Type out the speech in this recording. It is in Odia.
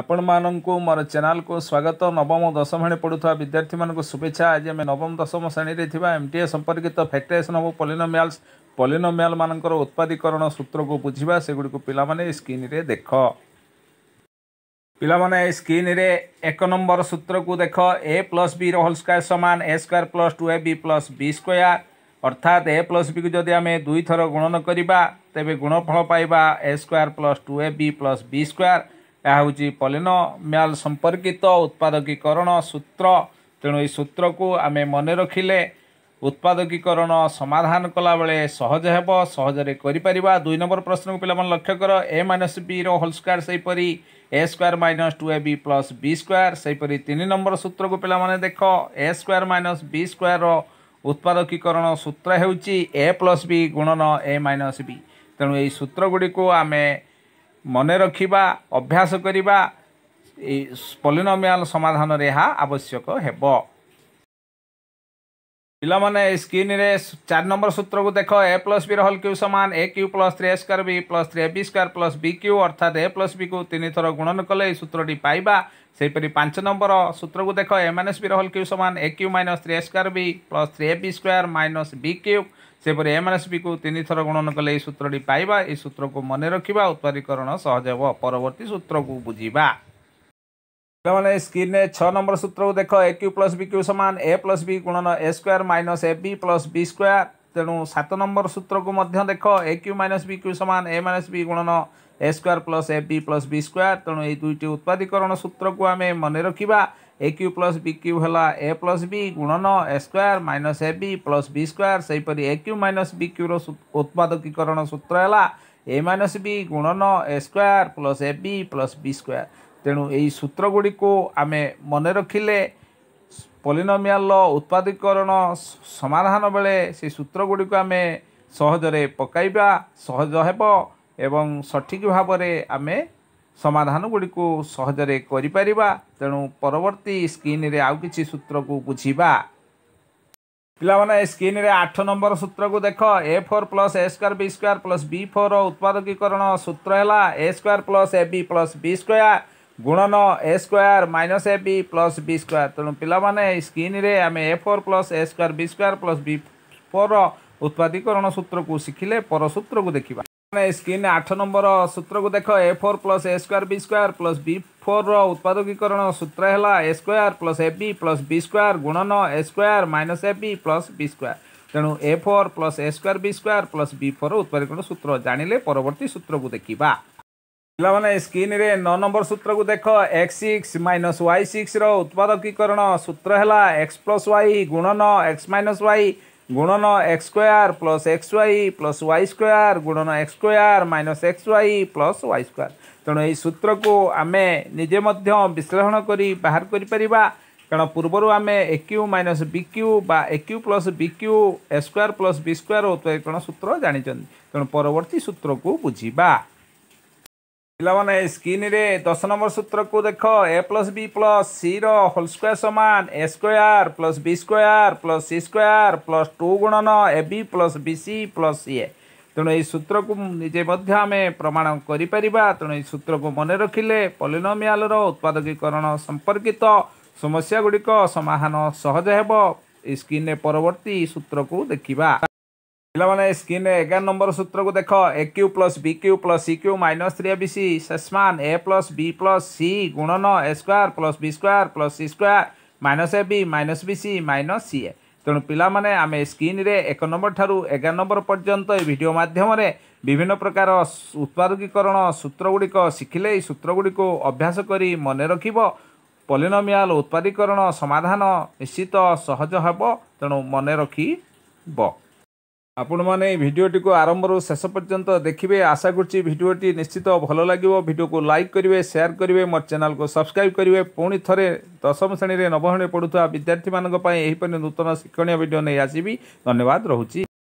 ଆପଣମାନଙ୍କୁ ମୋର ଚ୍ୟାନେଲକୁ ସ୍ୱାଗତ ନବମ ଦଶମ ଶ୍ରେଣୀ ପଢ଼ୁଥିବା ବିଦ୍ୟାର୍ଥୀମାନଙ୍କୁ ଶୁଭେଚ୍ଛା ଆଜି ଆମେ ନବମ ଦଶମ ଶ୍ରେଣୀରେ ଥିବା ଏମ୍ ଟି ଏ ସମ୍ପର୍କିତ ଫ୍ୟାକ୍ଟ୍ରେସନ୍ ଅଫ୍ ପଲିନୋମିଆଲ୍ସ ପଲିନୋମିଆଲ୍ମାନଙ୍କର ଉତ୍ପାଦୀକରଣ ସୂତ୍ରକୁ ବୁଝିବା ସେଗୁଡ଼ିକୁ ପିଲାମାନେ ସ୍କ୍ରିନ୍ରେ ଦେଖ ପିଲାମାନେ ଏ ସ୍କ୍ରିନ୍ରେ ଏକ ନମ୍ବର ସୂତ୍ରକୁ ଦେଖ A plus B whole square ସମାନ A square plus two A B plus B square ଅର୍ଥାତ୍ ଏ ପ୍ଲସ୍ ବିକୁ ଯଦି ଆମେ ଦୁଇଥର ଗୁଣନ କରିବା ତେବେ ଗୁଣଫଳ ପାଇବା A square plus two A B plus B square ଏହା ହେଉଛି ପଲିନ ମ୍ୟାଲ ସମ୍ପର୍କିତ ଉତ୍ପାଦକୀକରଣ ସୂତ୍ର ତେଣୁ ଏହି ସୂତ୍ରକୁ ଆମେ ମନେ ରଖିଲେ ଉତ୍ପାଦକୀକରଣ ସମାଧାନ କଲାବେଳେ ସହଜ ହେବ ସହଜରେ କରିପାରିବା ଦୁଇ ନମ୍ବର ପ୍ରଶ୍ନକୁ ପିଲାମାନେ ଲକ୍ଷ୍ୟ କର A minus B whole square ସେହିପରି A square minus two A B plus B square ସେହିପରି ତିନି ନମ୍ବର ସୂତ୍ରକୁ ପିଲାମାନେ ଦେଖ ଏ ସ୍କୋୟାର ମାଇନସ୍ ବି ସ୍କୋୟାରର ଉତ୍ପାଦକୀକରଣ ସୂତ୍ର ହେଉଛି ଏ ପ୍ଲସ୍ ବି ଗୁଣନ ଏ ମାଇନସ୍ ବି ତେଣୁ ଏହି ସୂତ୍ରଗୁଡ଼ିକୁ ଆମେ ମନେ ରଖିବା ଅଭ୍ୟାସ କରିବା ଏଇ ପଲିନୋମିଆଲ ସମାଧାନରେ ଏହା ଆବଶ୍ୟକ ହେବ ପିଲାମାନେ ସ୍କ୍ରିନ୍ରେ ଚାରି ନମ୍ବର ସୂତ୍ରକୁ ଦେଖ ଏ ପ୍ଲସ୍ ବି ରହଲ କ୍ୟୁ ସମାନ A cube plus three A square B plus three A B square plus B cube ଅର୍ଥାତ୍ ଏ ପ୍ଲସ୍ ବିକୁ ତିନି ଥର ଗୁଣନ କଲେ ଏହି ସୂତ୍ରଟି ପାଇବା ସେହିପରି ପାଞ୍ଚ ନମ୍ବର ସୂତ୍ରକୁ ଦେଖ ଏମ୍ ଏନ୍ ବି ରହଲ କ୍ୟୁ ସମାନ A cube minus three A square B plus three A B square minus B cube को ए थर गुणन कले सूत्र सूत्रको मन रख् उत्पादीकरण सहज होवर्ती सूत्रको बुझा पहिला स्क्रिन छ सूत्रको देख्यु प्लस वि क्यु ए प्लस वि गुणन ए स्क्वावार महिना ए वि प्लस वि स्क्वायर ତେଣୁ ସାତ ନମ୍ବର ସୂତ୍ରକୁ ମଧ୍ୟ ଦେଖ A cube minus B cube ସମାନ ଏ ମାଇନସ୍ ବି ଗୁଣନ A square plus A B plus B square ତେଣୁ ଏଇ ଦୁଇଟି ଉତ୍ପାଦୀକରଣ ସୂତ୍ରକୁ ଆମେ ମନେ ରଖିବା A cube plus B cube ହେଲା ଏ ପ୍ଲସ୍ ବି ଗୁଣନ A square minus A B plus B square ସେହିପରି ଏ କ୍ୟୁ ମାଇନସ୍ ବି କ୍ୟୁର ଉତ୍ପାଦକୀକରଣ ସୂତ୍ର ହେଲା ଏ ମାଇନସ୍ ବି ଗୁଣନ A square plus A B plus B square ତେଣୁ ଏହି ସୂତ୍ରଗୁଡ଼ିକୁ ଆମେ ମନେ ରଖିଲେ ପଲିନୋମିଆଲ୍ର ଉତ୍ପାଦିକରଣ ସମାଧାନ ବେଳେ ସେ ସୂତ୍ର ଗୁଡ଼ିକୁ ଆମେ ସହଜରେ ପକାଇବା ସହଜ ହେବ ଏବଂ ସଠିକ୍ ଭାବରେ ଆମେ ସମାଧାନ ଗୁଡ଼ିକୁ ସହଜରେ କରିପାରିବା ତେଣୁ ପରବର୍ତ୍ତୀ ସ୍କ୍ରିନ୍ରେ ଆଉ କିଛି ସୂତ୍ରକୁ ବୁଝିବା ପିଲାମାନେ ସ୍କ୍ରିନ୍ରେ ଆଠ ନମ୍ବର ସୂତ୍ରକୁ ଦେଖ A four plus A square B square plus B four ଉତ୍ପାଦକୀକରଣ ସୂତ୍ର ହେଲା A square plus A B plus B square ଗୁଣନ A square minus A B plus B square ତେଣୁ ପିଲାମାନେ এই ସ୍କ୍ରିନ୍ରେ ଆମେ A four plus A square B square plus B ଫୋର୍ର ଉତ୍ପାଦୀକରଣ ସୂତ୍ରକୁ ଶିଖିଲେ পর সূত্রକୁ ଦେଖିବା ମାନେ ସ୍କ୍ରିନ୍ ଆଠ ନମ୍ବର ସୂତ୍ରକୁ ଦେଖ A four plus A square B square plus B ଫୋର୍ର ଉତ୍ପାଦକୀକରଣ ସୂତ୍ର ହେଲା A square plus A B plus B square ଗୁଣନ A square minus A B plus B square ତେଣୁ A four plus A square B square plus B ଫୋର୍ର ଉତ୍ପାଦକୀକରଣ ସୂତ୍ର ଜାଣିଲେ ପରବର୍ତ୍ତୀ ସୂତ୍ରକୁ ଦେଖିବା ପିଲାମାନେ ସ୍କ୍ରିନ୍ରେ ନଅ ନମ୍ବର ସୂତ୍ରକୁ ଦେଖ ଏକ୍ସ ସିକ୍ସ ମାଇନସ୍ ୱାଇ ସିକ୍ସର ଉତ୍ପାଦକୀକରଣ ସୂତ୍ର ହେଲା ଏକ୍ସ ପ୍ଲସ୍ ୱାଇ ଗୁଣନ ଏକ୍ସ ମାଇନସ୍ ୱାଇ ଗୁଣନ X square plus X Y plus Y square ଗୁଣନ X square minus X Y plus Y square ତେଣୁ ଏହି ସୂତ୍ରକୁ ଆମେ ନିଜେ ମଧ୍ୟ ବିଶ୍ଳେଷଣ କରି ବାହାର କରିପାରିବା କାରଣ ପୂର୍ବରୁ ଆମେ A cube minus B cube ବା A cube plus B cube A square plus B square ଉତ୍ପାଦକରଣ ସୂତ୍ର ଜାଣିଛନ୍ତି ତେଣୁ ପରବର୍ତ୍ତୀ ସୂତ୍ରକୁ ବୁଝିବା ପିଲାମାନେ ସ୍କ୍ରିନ୍ରେ ଦଶ ନମ୍ବର ସୂତ୍ରକୁ ଦେଖ A plus B plus C whole square ସମାନ A square plus B square plus C square plus two ଗୁଣନ A B plus B C plus A ତେଣୁ ଏହି ସୂତ୍ରକୁ ନିଜେ ମଧ୍ୟ ଆମେ ପ୍ରମାଣ କରିପାରିବା ତେଣୁ ଏହି ସୂତ୍ରକୁ ମନେ ରଖିଲେ ପଲିନୋମିଆଲର ଉତ୍ପାଦକୀକରଣ ସମ୍ପର୍କିତ ସମସ୍ୟାଗୁଡ଼ିକ ସମାଧାନ ସହଜ ହେବ ଏହି ସ୍କ୍ରିନ୍ରେ ପରବର୍ତ୍ତୀ ସୂତ୍ରକୁ ଦେଖିବା ପିଲାମାନେ ସ୍କ୍ରିନ୍ରେ ଏଗାର ନମ୍ବର ସୂତ୍ରକୁ ଦେଖ A cube plus B cube plus C cube minus three A B C ସେସମାନ A plus B plus C ଗୁଣନ A square plus B square plus C square minus A B minus B C minus C A ତେଣୁ ପିଲାମାନେ ଆମେ ସ୍କ୍ରିନ୍ରେ ଏକ ନମ୍ବର ଠାରୁ ଏଗାର ନମ୍ବର ପର୍ଯ୍ୟନ୍ତ ଏ ଭିଡ଼ିଓ ମାଧ୍ୟମରେ ବିଭିନ୍ନ ପ୍ରକାର ଉତ୍ପାଦକୀକରଣ ସୂତ୍ରଗୁଡ଼ିକ ଶିଖିଲେ ଏହି ସୂତ୍ରଗୁଡ଼ିକୁ ଅଭ୍ୟାସ କରି ମନେ ରଖିବ ପଲିନୋମିଆଲ ଉତ୍ପାଦୀକରଣ ସମାଧାନ ନିଶ୍ଚିତ ସହଜ ହେବ ତେଣୁ ମନେ ରଖିବ ଆପଣମାନେ ଏହି ଭିଡ଼ିଓଟିକୁ ଆରମ୍ଭରୁ ଶେଷ ପର୍ଯ୍ୟନ୍ତ ଦେଖିବେ ଆଶା କରୁଛି ଭିଡ଼ିଓଟି ନିଶ୍ଚିତ ଭଲ ଲାଗିବ ଭିଡ଼ିଓକୁ ଲାଇକ୍ କରିବେ ସେୟାର କରିବେ ମୋ ଚ୍ୟାନେଲକୁ ସବସ୍କ୍ରାଇବ୍ କରିବେ ପୁଣି ଥରେ ଦଶମ ଶ୍ରେଣୀରେ ନବମରେ ପଢ଼ୁଥିବା ବିଦ୍ୟାର୍ଥୀମାନଙ୍କ ପାଇଁ ଏହିପରି ନୂତନ ଶିକ୍ଷଣୀୟ ଭିଡ଼ିଓ ନେଇ ଆସିବି ଧନ୍ୟବାଦ ରହୁଛି